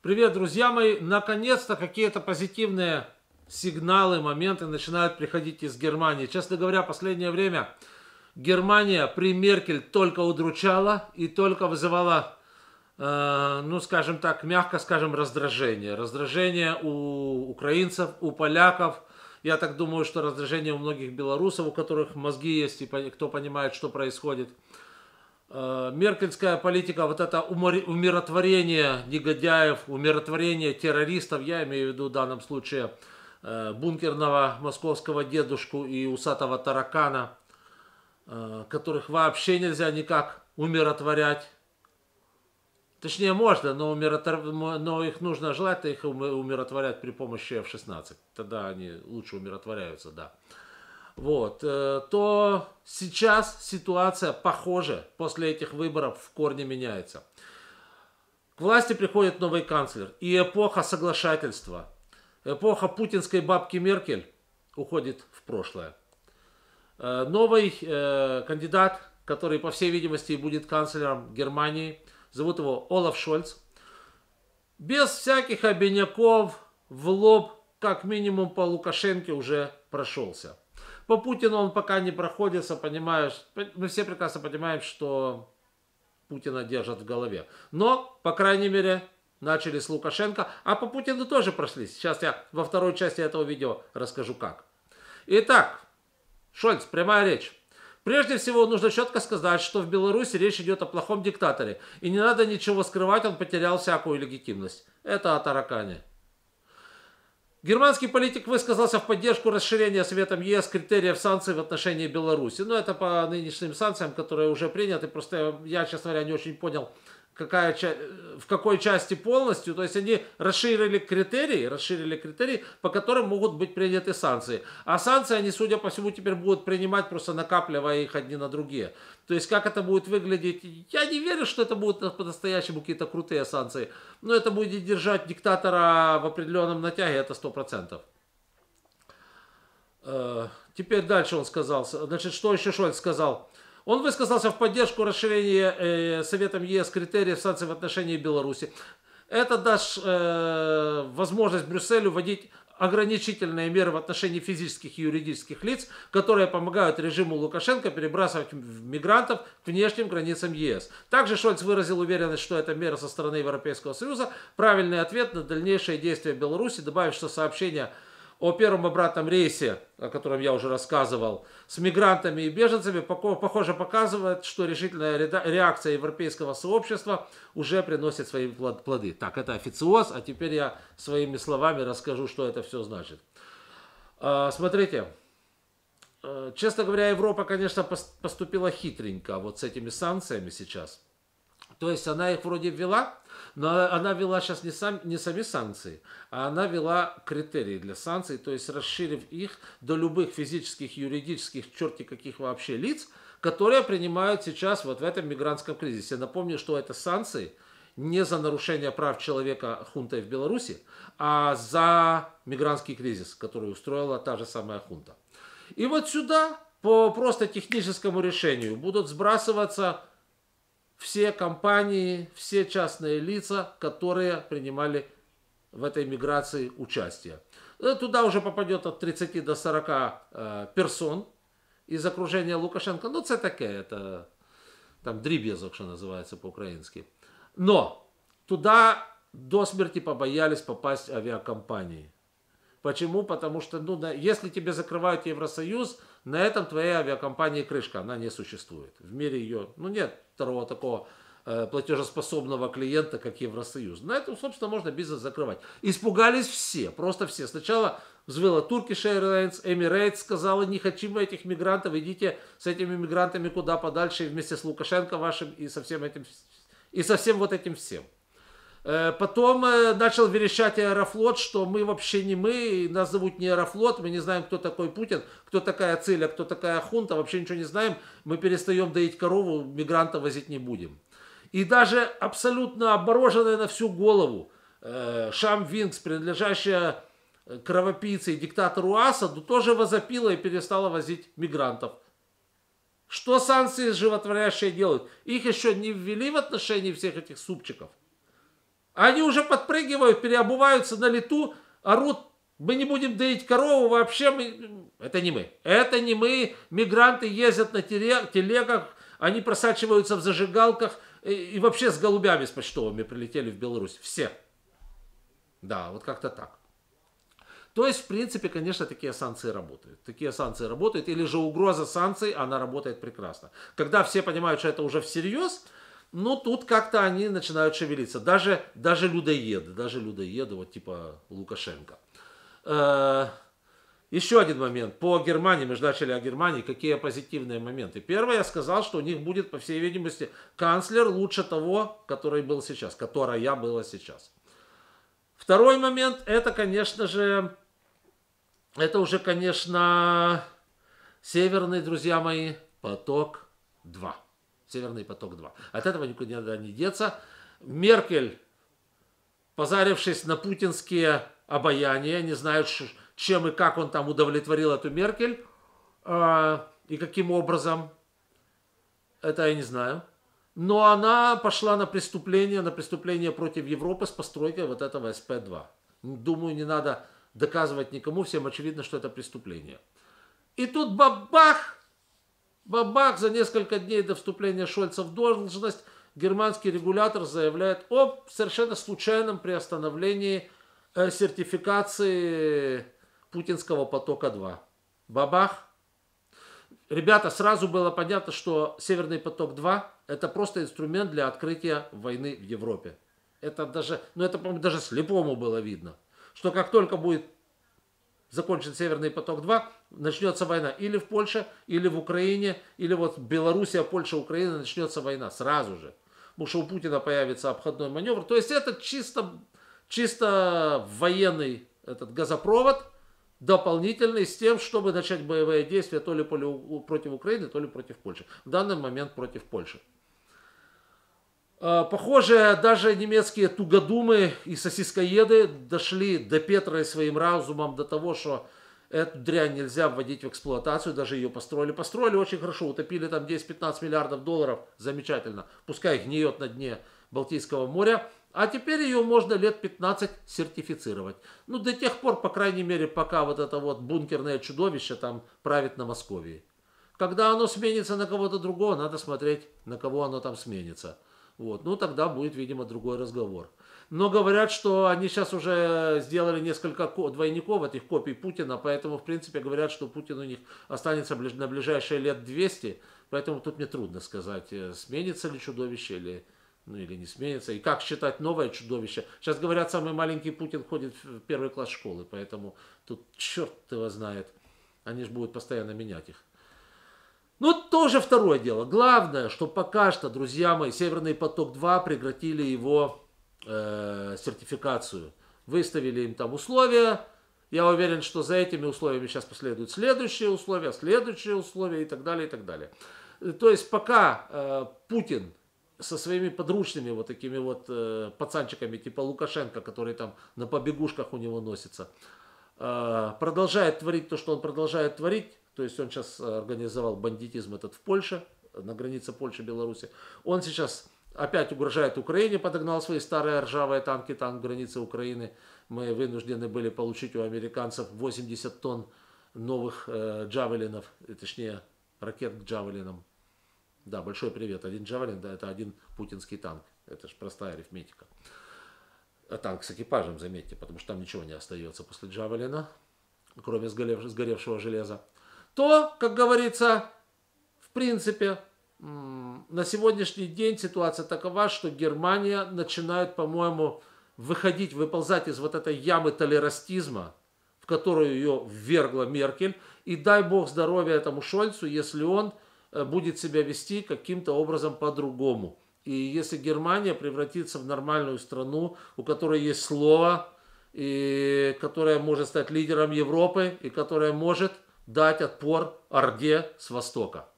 Привет, друзья мои! Наконец-то какие-то позитивные сигналы, моменты начинают приходить из Германии. Честно говоря, последнее время Германия при Меркель только удручала и только вызывала, э, ну, скажем так, мягко скажем, раздражение. Раздражение у украинцев, у поляков. Я так думаю, что раздражение у многих белорусов, у которых мозги есть, и кто понимает, что происходит. Э, меркельская политика, вот это умиротворение негодяев, умиротворение террористов, я имею в виду в данном случае э, бункерного московского дедушку и усатого таракана, э, которых вообще нельзя никак умиротворять. Точнее, можно, но, умиротвор... но их нужно желать, их умиротворять при помощи F-16. Тогда они лучше умиротворяются, да вот, э, то сейчас ситуация похожа после этих выборов в корне меняется. К власти приходит новый канцлер. И эпоха соглашательства, эпоха путинской бабки Меркель уходит в прошлое. Э, новый э, кандидат, который, по всей видимости, будет канцлером Германии, зовут его Олаф Шольц, без всяких обиняков в лоб, как минимум по Лукашенке уже прошелся. По Путину он пока не проходится, понимаешь, мы все прекрасно понимаем, что Путина держат в голове. Но, по крайней мере, начали с Лукашенко, а по Путину тоже прошлись. Сейчас я во второй части этого видео расскажу как. Итак, Шольц, прямая речь. Прежде всего, нужно четко сказать, что в Беларуси речь идет о плохом диктаторе. И не надо ничего скрывать, он потерял всякую легитимность. Это о таракане. Германский политик высказался в поддержку расширения Советом ЕС критериев санкций в отношении Беларуси. Но ну, это по нынешним санкциям, которые уже приняты. Просто я, честно говоря, не очень понял, какая, в какой части полностью. То есть они расширили критерии, расширили критерии, по которым могут быть приняты санкции. А санкции они, судя по всему, теперь будут принимать, просто накапливая их одни на другие. То есть как это будет выглядеть, я не верю, что это будут по-настоящему какие-то крутые санкции. Но это будет держать диктатора в определенном натяге, это 100%. Э, теперь дальше он сказал. Значит, что еще Шольц сказал? Он высказался в поддержку расширения э, Советом ЕС критериев санкций в отношении Беларуси. Это даст э, возможность Брюсселю вводить ограничительные меры в отношении физических и юридических лиц, которые помогают режиму Лукашенко перебрасывать мигрантов к внешним границам ЕС. Также Шольц выразил уверенность, что эта мера со стороны Европейского Союза правильный ответ на дальнейшие действия Беларуси, добавив, что сообщение о первом обратном рейсе, о котором я уже рассказывал, с мигрантами и беженцами, похоже, показывает, что решительная реакция европейского сообщества уже приносит свои плоды. Так, это официоз, а теперь я своими словами расскажу, что это все значит. А, смотрите, э, честно говоря, Европа, конечно, поступила хитренько вот с этими санкциями сейчас – то есть она их вроде ввела, но она вела сейчас не, сам, не сами санкции, а она вела критерии для санкций, то есть расширив их до любых физических, юридических, черти каких вообще лиц, которые принимают сейчас вот в этом мигрантском кризисе. Напомню, что это санкции не за нарушение прав человека хунтой в Беларуси, а за мигрантский кризис, который устроила та же самая хунта. И вот сюда по просто техническому решению будут сбрасываться все компании, все частные лица, которые принимали в этой миграции участие. Э, туда уже попадет от 30 до 40 э, персон из окружения Лукашенко. Ну, это таке, это там дріб'язок, что называется по-украински. Но туда до смерти побоялись попасть авиакомпании. Почему? Потому что, ну, да, если тебе закрывают Евросоюз, на этом твоей авиакомпании крышка, она не существует. В мире ее, ну нет второго такого э, платежеспособного клиента, как Евросоюз. На этом, собственно, можно бизнес закрывать. Испугались все, просто все. Сначала взвыла Turkish Airlines, Emirates сказала, не хотим мы этих мигрантов, идите с этими мигрантами куда подальше вместе с Лукашенко вашим и со всем этим, и со всем вот этим всем. Э, потом э, начал верещать Аэрофлот, что мы вообще не мы, нас зовут не Аэрофлот, мы не знаем, кто такой Путин, кто такая Циля, а кто такая хунта, вообще ничего не знаем, мы перестаем доить корову, мигрантов возить не будем. И даже абсолютно обмороженная на всю голову э, Шам Винкс, принадлежащая кровопийце и диктатору Асаду, тоже возопила и перестала возить мигрантов. Что санкции животворящие делают? Их еще не ввели в отношении всех этих супчиков – они уже подпрыгивают, переобуваются на лету, орут, мы не будем доить корову, вообще мы... Это не мы. Это не мы. Мигранты ездят на телегах, они просачиваются в зажигалках э, и вообще с голубями, с почтовыми прилетели в Беларусь. Все. Да, вот как-то так. То есть, в принципе, конечно, такие санкции работают. Такие санкции работают. Или же угроза санкций, она работает прекрасно. Когда все понимают, что это уже всерьез, но ну, тут как-то они начинают шевелиться. Даже, даже людоеды, даже людоеды, вот типа Лукашенко. Э, еще один момент. По Германии, мы же начали о Германии, какие позитивные моменты. Первое, я сказал, что у них будет, по всей видимости, канцлер лучше того, который был сейчас, которая была сейчас. Второй момент, это, конечно же, это уже, конечно, северные, друзья мои, поток 2. Северный поток-2. От этого никуда не деться. Меркель, позарившись на путинские обаяния, не знаю, чем и как он там удовлетворил эту Меркель, а, и каким образом, это я не знаю. Но она пошла на преступление, на преступление против Европы с постройкой вот этого СП-2. Думаю, не надо доказывать никому, всем очевидно, что это преступление. И тут бабах! Бабах за несколько дней до вступления Шольца в должность германский регулятор заявляет о совершенно случайном приостановлении э, сертификации путинского потока-2. Бабах. Ребята, сразу было понятно, что Северный поток-2 это просто инструмент для открытия войны в Европе. Это даже, ну это, по-моему, даже слепому было видно, что как только будет закончен Северный поток-2, начнется война или в Польше, или в Украине, или вот Белоруссия, Польша, Украина, начнется война сразу же. Потому что у Путина появится обходной маневр. То есть это чисто, чисто военный этот газопровод, дополнительный с тем, чтобы начать боевые действия то ли против Украины, то ли против Польши. В данный момент против Польши. А, похоже, даже немецкие тугодумы и сосискоеды дошли до Петра и своим разумом до того, что эту дрянь нельзя вводить в эксплуатацию, даже ее построили. Построили очень хорошо, утопили там 10-15 миллиардов долларов, замечательно. Пускай гниет на дне Балтийского моря. А теперь ее можно лет 15 сертифицировать. Ну, до тех пор, по крайней мере, пока вот это вот бункерное чудовище там правит на Московии. Когда оно сменится на кого-то другого, надо смотреть, на кого оно там сменится. Вот. Ну, тогда будет, видимо, другой разговор. Но говорят, что они сейчас уже сделали несколько двойников этих копий Путина, поэтому, в принципе, говорят, что Путин у них останется на ближайшие лет 200, поэтому тут мне трудно сказать, э, сменится ли чудовище или, ну, или не сменится, и как считать новое чудовище. Сейчас говорят, самый маленький Путин ходит в первый класс школы, поэтому тут черт его знает, они же будут постоянно менять их. Ну, тоже второе дело. Главное, что пока что, друзья мои, Северный поток-2 прекратили его э, сертификацию. Выставили им там условия. Я уверен, что за этими условиями сейчас последуют следующие условия, следующие условия и так далее, и так далее. Э, то есть пока э, Путин со своими подручными вот такими вот э, пацанчиками типа Лукашенко, который там на побегушках у него носится, э, продолжает творить то, что он продолжает творить, то есть он сейчас э, организовал бандитизм этот в Польше, э, на границе Польши-Беларуси. Он сейчас опять угрожает Украине, подогнал свои старые ржавые танки, танк границы Украины. Мы вынуждены были получить у американцев 80 тонн новых э, джавелинов, э, точнее ракет к джавелинам. Да, большой привет. Один джавелин, да, это один путинский танк. Это же простая арифметика. А танк с экипажем, заметьте, потому что там ничего не остается после джавелина, кроме сгоревшего железа то, как говорится, в принципе, на сегодняшний день ситуация такова, что Германия начинает, по-моему, выходить, выползать из вот этой ямы толерастизма, в которую ее ввергла Меркель. И дай бог здоровья этому Шольцу, если он э, будет себя вести каким-то образом по-другому. И если Германия превратится в нормальную страну, у которой есть слово, и которая может стать лидером Европы, и которая может – дать отпор Орде с востока.